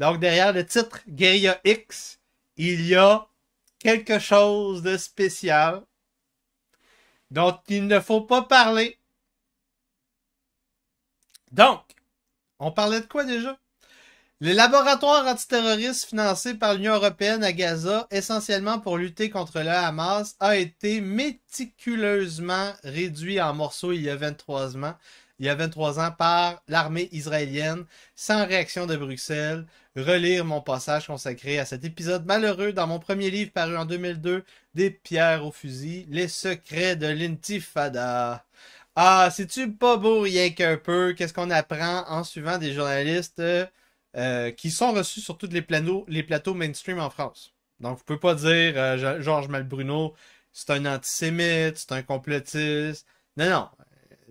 Donc, derrière le titre Guerilla X, il y a quelque chose de spécial dont il ne faut pas parler. Donc, on parlait de quoi déjà? Le laboratoire antiterroristes financé par l'Union européenne à Gaza, essentiellement pour lutter contre le Hamas, a été méticuleusement réduit en morceaux il y a 23 ans, il y a 23 ans par l'armée israélienne sans réaction de Bruxelles. Relire mon passage consacré à cet épisode malheureux dans mon premier livre paru en 2002, Des pierres au fusil, les secrets de l'intifada. Ah, c'est-tu pas beau rien qu'un peu? Qu'est-ce qu'on apprend en suivant des journalistes euh, euh, qui sont reçus sur tous les, les plateaux mainstream en France? Donc, vous pouvez pas dire euh, Georges Malbruno, c'est un antisémite, c'est un complotiste. Non, non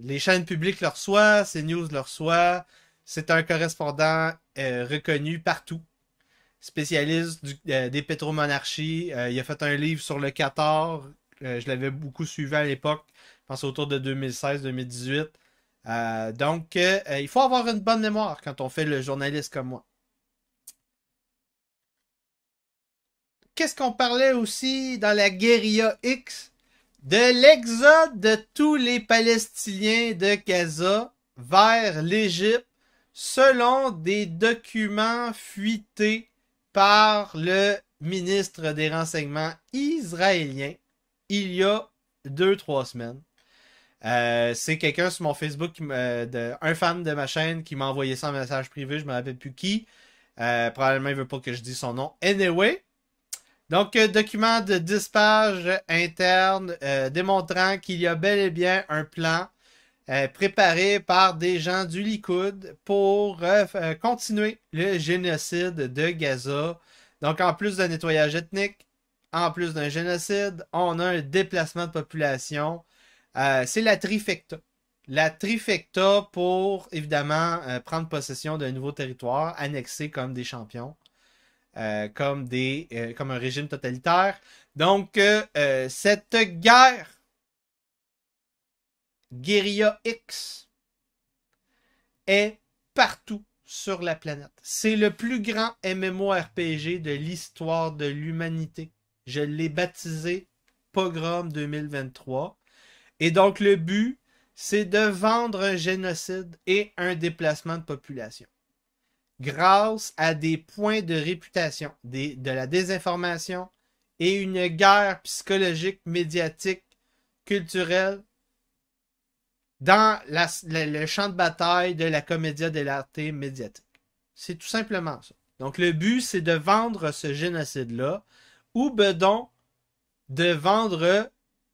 les chaînes publiques le reçoivent, CNews le reçoit. C'est un correspondant euh, reconnu partout, spécialiste euh, des pétromonarchies. Euh, il a fait un livre sur le Qatar. je l'avais beaucoup suivi à l'époque, je pense autour de 2016-2018. donc, il faut avoir une bonne mémoire quand on fait le journaliste comme moi. Qu'est-ce qu'on parlait aussi dans la guérilla X de l'exode de tous les Palestiniens de Gaza vers l'Égypte selon des documents fuités par le ministre des Renseignements israélien il y a deux, trois semaines. Euh, c'est quelqu'un sur mon Facebook, euh, de, un fan de ma chaîne qui m'a envoyé ça en message privé, je me rappelle plus qui. Euh, probablement il veut pas que je dise son nom. Anyway, donc, euh, document de 10 pages interne euh, démontrant qu'il y a bel et bien un plan euh, préparé par des gens du Likoud pour continuer le génocide de Gaza. Donc, en plus d'un nettoyage ethnique, en plus d'un génocide, on a un déplacement de population. C'est la trifecta. La trifecta pour, évidemment, prendre possession d'un nouveau territoire, annexé comme des champions. Euh, comme, des, euh, comme un régime totalitaire. Donc, euh, cette guerre guérilla X est partout sur la planète. C'est le plus grand MMORPG de l'histoire de l'humanité. Je l'ai baptisé Pogrom 2023. Et donc le but, c'est de vendre un génocide et un déplacement de population grâce à des points de réputation, de la désinformation et une guerre psychologique, médiatique, culturelle dans le, champ de bataille de la comédia dell'arte médiatique. C'est tout simplement ça. Donc le but, c'est de vendre ce génocide-là, ou bedon de vendre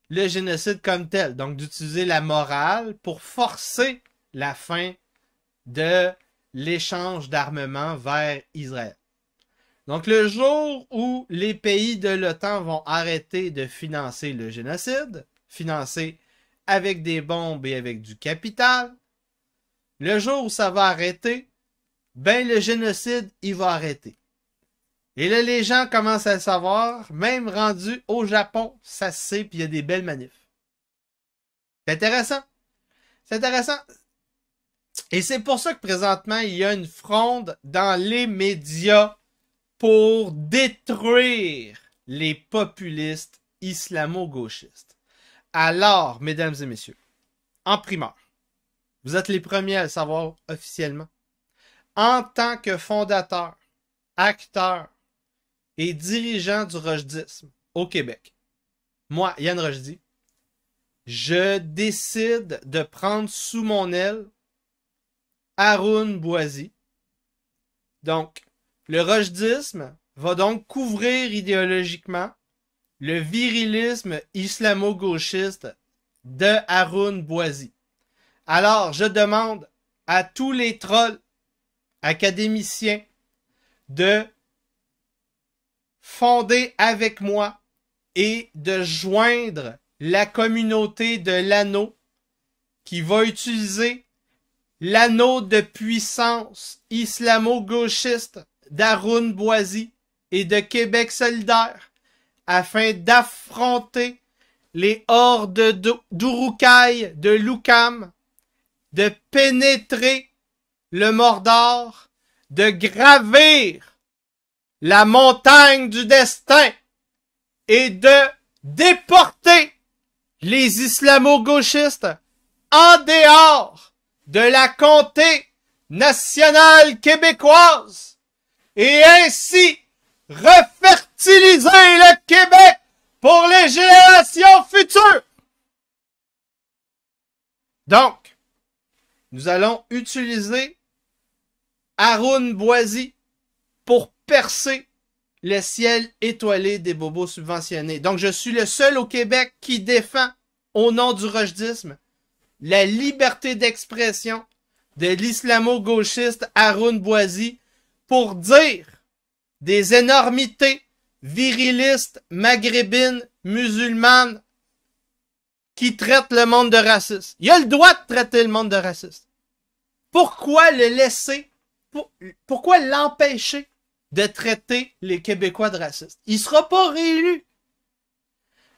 le génocide comme tel. Donc d'utiliser la morale pour forcer la fin de l'échange d'armement vers Israël. Donc le jour où les pays de l'OTAN vont arrêter de financer le génocide, financer avec des bombes et avec du capital, le jour où ça va arrêter, ben le génocide, il va arrêter. Et là, les gens commencent à le savoir, même rendu au Japon, ça se sait, puis il y a des belles manifs. C'est intéressant. C'est intéressant. Et c'est pour ça que présentement, il y a une fronde dans les médias pour détruire les populistes islamo-gauchistes. Alors, mesdames et messieurs, en primeur, vous êtes les premiers à le savoir officiellement. En tant que fondateur, acteur et dirigeant du Rojdisme au Québec, moi, Yann Rojdi, je décide de prendre sous mon aile Haroun Boisy. Donc, le rochdisme va donc couvrir idéologiquement le virilisme islamo-gauchiste de Haroun Boisy. Alors, je demande à tous les trolls académiciens de fonder avec moi et de joindre la communauté de l'anneau qui va utiliser l'anneau de puissance islamo-gauchiste d'Arun Boisy et de Québec solidaire afin d'affronter les hordes d'Urukai de Lukam, de pénétrer le Mordor, de gravir la montagne du destin et de déporter les islamo-gauchistes en dehors de la comté nationale québécoise et ainsi refertiliser le Québec pour les générations futures. Donc, nous allons utiliser Haroun Boisy pour percer le ciel étoilé des bobos subventionnés. Donc, je suis le seul au Québec qui défend, au nom du rochdisme la liberté d'expression de l'islamo-gauchiste Haroun Boisi pour dire des énormités virilistes, maghrébines, musulmanes, qui traitent le monde de raciste. Il a le droit de traiter le monde de raciste. Pourquoi le laisser? pourquoi l'empêcher de traiter les Québécois de racistes? Il sera pas réélu.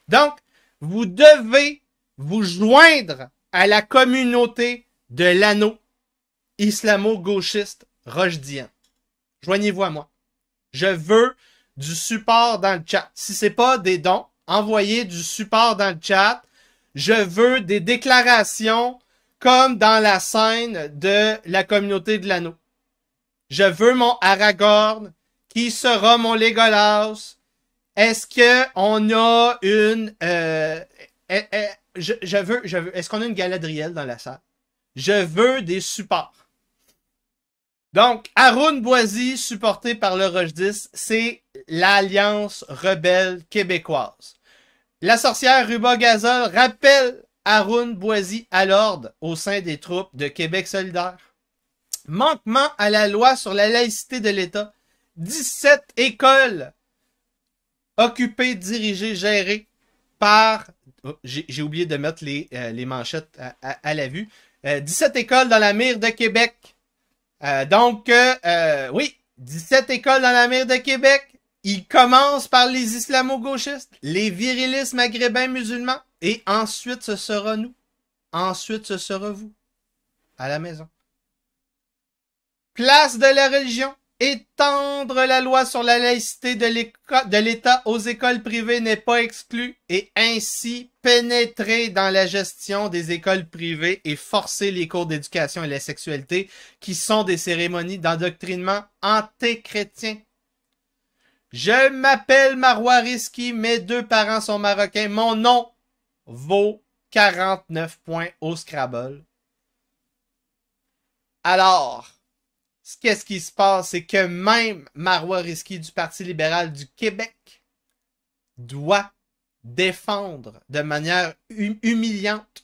Donc, vous devez vous joindre à la communauté de l'anneau islamo-gauchiste rochdien. Joignez-vous à moi. Je veux du support dans le chat. Si c'est pas des dons, envoyez du support dans le chat. Je veux des déclarations comme dans la scène de la communauté de l'anneau. Je veux mon Aragorn. Qui sera mon Legolas? Est-ce qu'on a une... Euh, je, veux, je veux. Est-ce qu'on a une Galadriel dans la salle? Je veux des supports. Donc, Arun Boisy, supporté par le Roche 10, c'est l'Alliance rebelle québécoise. La sorcière Ruba Gazol rappelle Arun Boisy à l'ordre au sein des troupes de Québec solidaire. Manquement à la loi sur la laïcité de l'État. 17 écoles occupées, dirigées, gérées par j'ai oublié de mettre les, euh, manchettes à, la vue. 17 euh, écoles dans la mire de Québec. Euh, donc, oui, 17 écoles dans la mire de Québec. Il commence par les islamo-gauchistes, les virilistes maghrébins musulmans, et ensuite ce sera nous. Ensuite ce sera vous. À la maison. Place de la religion. Étendre la loi sur la laïcité de l'État aux écoles privées n'est pas exclu et ainsi pénétrer dans la gestion des écoles privées et forcer les cours d'éducation et la sexualité qui sont des cérémonies d'endoctrinement anti-chrétien. Je m'appelle Marois Risky, mes deux parents sont marocains, mon nom vaut 49 points au Scrabble. Alors, qu'est-ce qui se passe? C'est que même Marois Risky du Parti libéral du Québec doit défendre de manière humiliante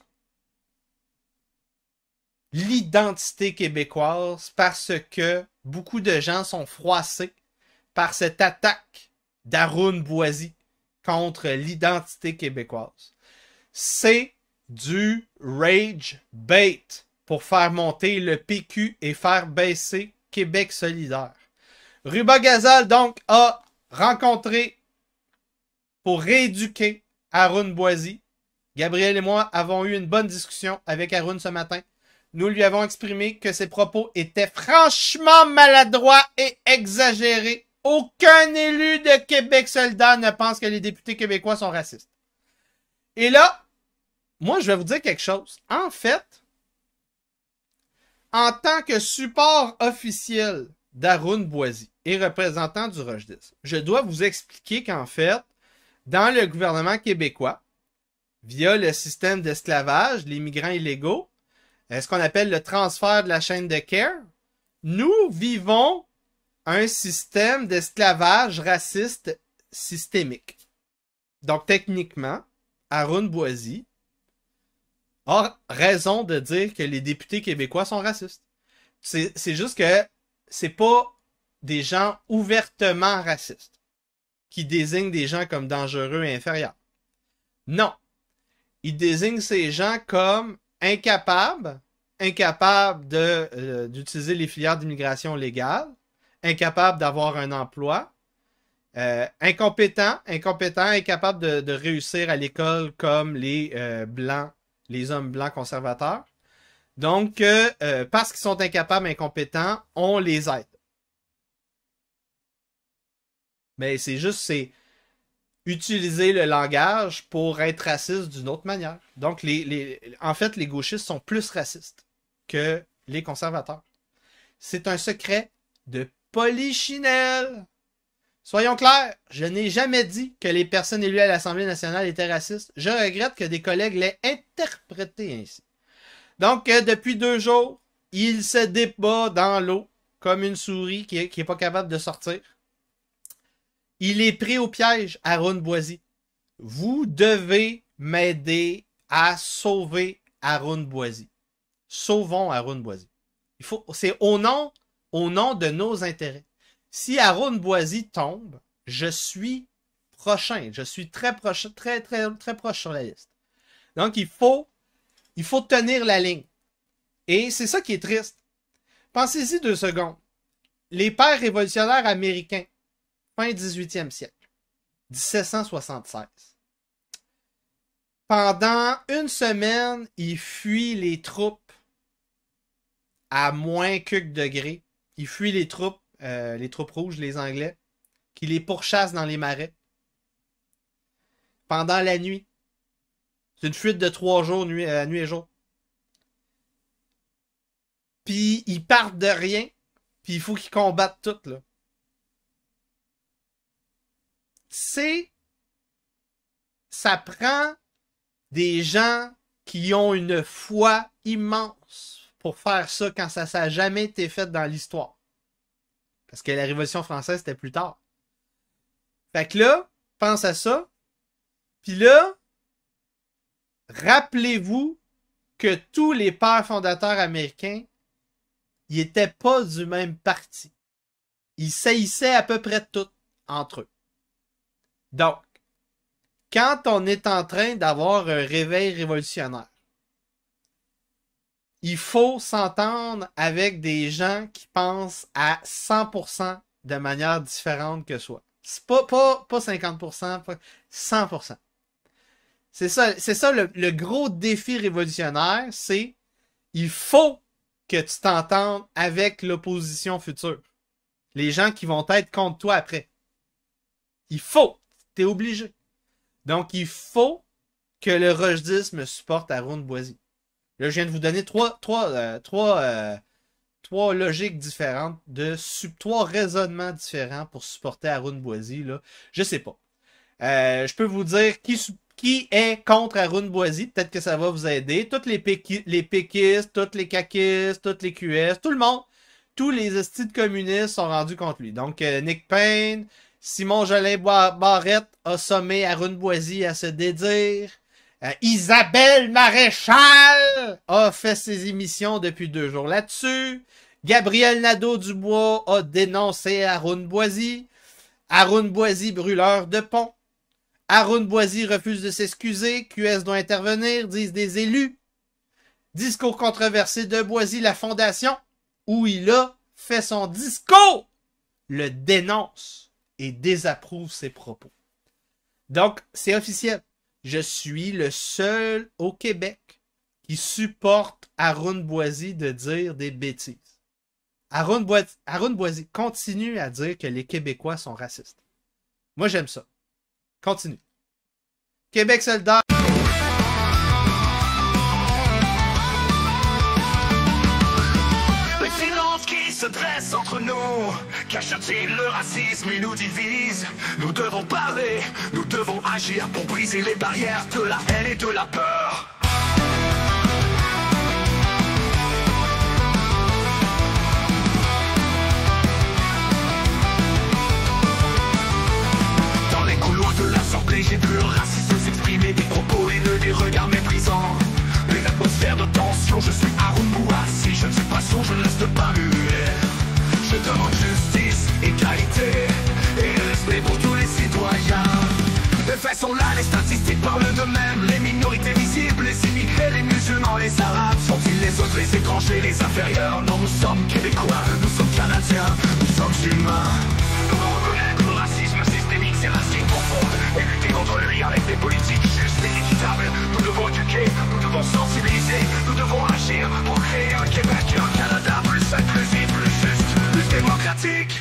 l'identité québécoise parce que beaucoup de gens sont froissés par cette attaque d'Arun Boisy contre l'identité québécoise. C'est du rage bait pour faire monter le PQ et faire baisser Québec solidaire. Ruba Gazal, donc, a rencontré pour rééduquer Arun Boisy. Gabriel et moi avons eu une bonne discussion avec Arun ce matin. Nous lui avons exprimé que ses propos étaient franchement maladroits et exagérés. Aucun élu de Québec solidaire ne pense que les députés québécois sont racistes. Et là, moi, je vais vous dire quelque chose. En fait, en tant que support officiel d'Arun Boisy et représentant du roche je dois vous expliquer qu'en fait, dans le gouvernement québécois, via le système d'esclavage, les migrants illégaux, euh, ce qu'on appelle le transfert de la chaîne de care, nous vivons un système d'esclavage raciste systémique. Donc techniquement, Arun Boisi. Or, raison de dire que les députés québécois sont racistes. C'est juste que c'est pas des gens ouvertement racistes qui désignent des gens comme dangereux et inférieurs. Non. Ils désignent ces gens comme incapables, incapables euh, d'utiliser les filières d'immigration légale, incapables d'avoir un emploi, euh, incompétents, incompétents, incapables de, réussir à l'école comme les euh, blancs les hommes blancs conservateurs. Donc, euh, euh, parce qu'ils sont incapables, incompétents, on les aide. Mais c'est juste, c'est utiliser le langage pour être raciste d'une autre manière. Donc, les, en fait, les gauchistes sont plus racistes que les conservateurs. C'est un secret de polichinelle. Soyons clairs, je n'ai jamais dit que les personnes élues à l'Assemblée nationale étaient racistes. Je regrette que des collègues l'aient interprété ainsi. Donc, euh, depuis deux jours, il se débat dans l'eau comme une souris qui n'est pas capable de sortir. Il est pris au piège à Boisy. Vous devez m'aider à sauver à Boisy. Sauvons Aaron Boisy. c'est au nom, au nom de nos intérêts. Si Aaron Boisy tombe, je suis prochain. Je suis très proche, très, très, très proche sur la liste. Donc, il faut, il faut tenir la ligne. Et c'est ça qui est triste. Pensez-y deux secondes. Les pères révolutionnaires américains, fin 18e siècle, 1776. Pendant une semaine, ils fuient les troupes à moins que degrés. Ils fuient les troupes euh, les troupes rouges, les Anglais, qui les pourchassent dans les marais pendant la nuit. C'est une fuite de trois jours, nuit, euh, nuit et jour. Puis ils partent de rien, puis il faut qu'ils combattent tout, là. C'est. Ça prend des gens qui ont une foi immense pour faire ça quand ça n'a jamais été fait dans l'histoire. Parce que la Révolution française, c'était plus tard. Fait que là, pense à ça. Puis là, rappelez-vous que tous les pères fondateurs américains, ils n'étaient pas du même parti. Ils saillissaient à peu près tout entre eux. Donc, quand on est en train d'avoir un réveil révolutionnaire, il faut s'entendre avec des gens qui pensent à 100% de manière différente que soi. C'est pas, pas, 50%, 100%. C'est ça, c'est ça le, gros défi révolutionnaire, c'est il faut que tu t'entendes avec l'opposition future. Les gens qui vont être contre toi après. Il faut. T'es obligé. Donc, il faut que le me supporte Aaron Boisy. Là, je viens de vous donner trois, trois, euh, euh, logiques différentes, de trois raisonnements différents pour supporter Arun Boisy. Là. Je sais pas. Euh, je peux vous dire qui, qui est contre Arun Boisy. Peut-être que ça va vous aider. Toutes les, les péquistes, toutes les caquistes, toutes les QS, tout le monde. Tous les estides communistes sont rendus contre lui. Donc, Nick Payne, Simon Jolin Barrette a sommé Arun Boisy à se dédire. Euh, Isabelle Maréchal a fait ses émissions depuis deux jours là-dessus. Gabriel Nadeau-Dubois a dénoncé Haroun Boisy. Haroun Boisy, brûleur de pont. Haroun Boisy refuse de s'excuser. QS doit intervenir, disent des élus. Discours controversé de Boisy, la fondation, où il a fait son discours, le dénonce et désapprouve ses propos. Donc, c'est officiel je suis le seul au Québec qui supporte Arun Boisy de dire des bêtises. Arun Boisi Boisy continue à dire que les Québécois sont racistes. Moi, j'aime ça. Continue. Québec soldat. Cache-t-il le racisme, il nous divise Nous devons parler, nous devons agir pour briser les barrières de la haine et de la peur Dans les couloirs de l'Assemblée, j'ai vu raciste s'exprimer des propos haineux, des regards méprisants Une atmosphère de tension, je suis à Si je ne suis pas sourd, je ne reste pas muet Je demande juste De façon là, les statistiques parlent d'eux-mêmes Les minorités visibles, les immigrés, les musulmans, les arabes Sont-ils les autres, les étrangers, les inférieurs Non, nous sommes québécois, nous sommes canadiens, nous sommes humains Nous reconnaître le racisme systémique, ses racines profondes Et lutter contre lui avec des politiques justes et équitables Nous devons éduquer, nous devons sensibiliser Nous devons agir pour créer un Québec et un Canada Plus inclusif, plus juste, plus démocratique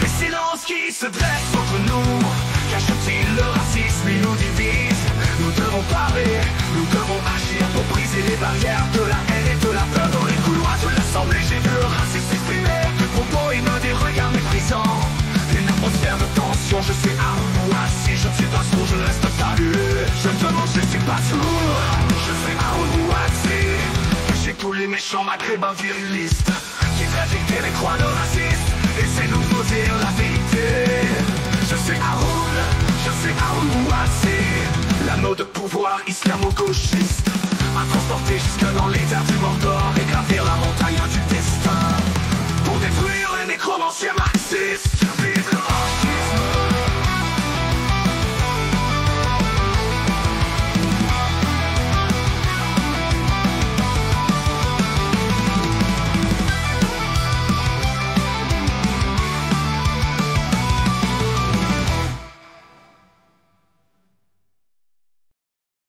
Les silences qui se dressent entre nous le racisme Il nous divise. Nous devons parler, nous devons agir pour briser les barrières de la haine et de la peur. Dans les couloirs de l'Assemblée, j'ai vu le racisme s'exprimer. Des propos me des regards méprisants. Une atmosphère de tension, je suis à Si Je suis pas sourd, je reste salué. Je te montre, je suis pas sourd. Je suis Aounouassi. J'ai tous les méchants maghrébins virilistes qui veulent dicter les croix de racistes. Et c'est nous poser la vérité. Je sais Haroun, je sais La L'anneau de pouvoir islamo-gauchiste M'a transporté jusque dans les terres du Mordor Et gravir la montagne du destin Pour détruire les nécromanciers marxistes